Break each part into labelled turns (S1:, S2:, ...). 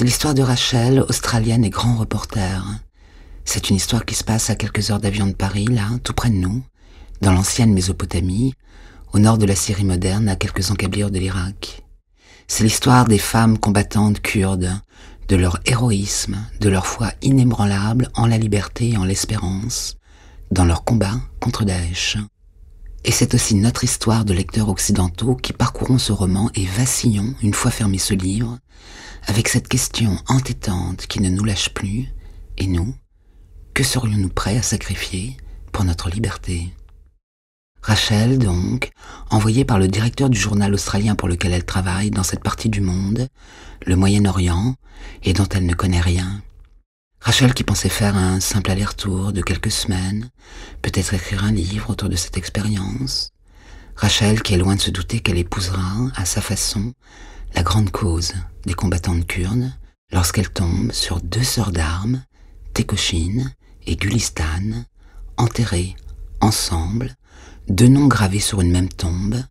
S1: C'est l'histoire de Rachel, australienne et grand reporter. C'est une histoire qui se passe à quelques heures d'avion de Paris, là, tout près de nous, dans l'ancienne Mésopotamie, au nord de la Syrie moderne, à quelques encablures de l'Irak. C'est l'histoire des femmes combattantes kurdes, de leur héroïsme, de leur foi inébranlable en la liberté et en l'espérance, dans leur combat contre Daesh. Et c'est aussi notre histoire de lecteurs occidentaux qui parcourront ce roman et vacillons, une fois fermé ce livre, avec cette question entêtante qui ne nous lâche plus, et nous, que serions-nous prêts à sacrifier pour notre liberté Rachel, donc, envoyée par le directeur du journal australien pour lequel elle travaille dans cette partie du monde, le Moyen-Orient, et dont elle ne connaît rien. Rachel qui pensait faire un simple aller-retour de quelques semaines, peut-être écrire un livre autour de cette expérience. Rachel qui est loin de se douter qu'elle épousera, à sa façon, la grande cause des combattantes kurdes lorsqu'elles tombent sur deux sœurs d'armes, Tekochine et Gulistan, enterrées ensemble, deux noms gravés sur une même tombe,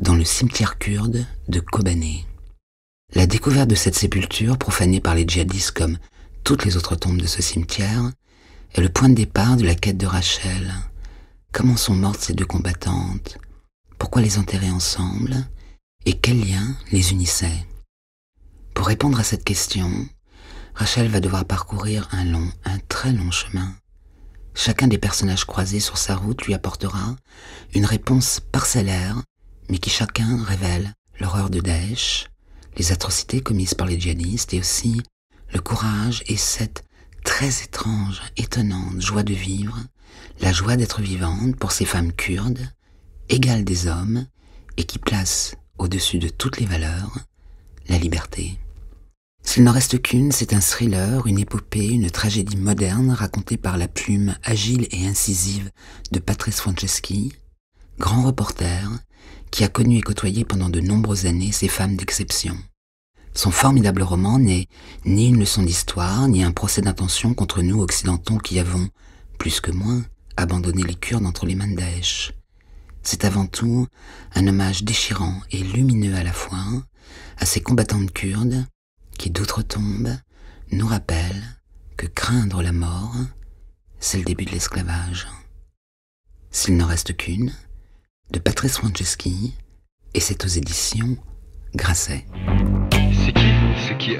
S1: dans le cimetière kurde de Kobané. La découverte de cette sépulture, profanée par les djihadistes comme toutes les autres tombes de ce cimetière, est le point de départ de la quête de Rachel. Comment sont mortes ces deux combattantes Pourquoi les enterrer ensemble et quel lien les unissait. Pour répondre à cette question, Rachel va devoir parcourir un long, un très long chemin. Chacun des personnages croisés sur sa route lui apportera une réponse parcellaire, mais qui chacun révèle l'horreur de Daesh, les atrocités commises par les djihadistes et aussi le courage et cette très étrange, étonnante joie de vivre, la joie d'être vivante pour ces femmes kurdes, égales des hommes, et qui place au-dessus de toutes les valeurs, la liberté. S'il n'en reste qu'une, c'est un thriller, une épopée, une tragédie moderne racontée par la plume agile et incisive de Patrice Franceschi, grand reporter qui a connu et côtoyé pendant de nombreuses années ces femmes d'exception. Son formidable roman n'est ni une leçon d'histoire, ni un procès d'intention contre nous occidentaux qui avons, plus que moins, abandonné les Kurdes entre les mains de Daesh. C'est avant tout un hommage déchirant et lumineux à la fois à ces combattantes kurdes qui, d'outre tombes, nous rappellent que craindre la mort, c'est le début de l'esclavage. S'il n'en reste qu'une, de Patrice Wojcicki, et c'est aux éditions Grasset. qui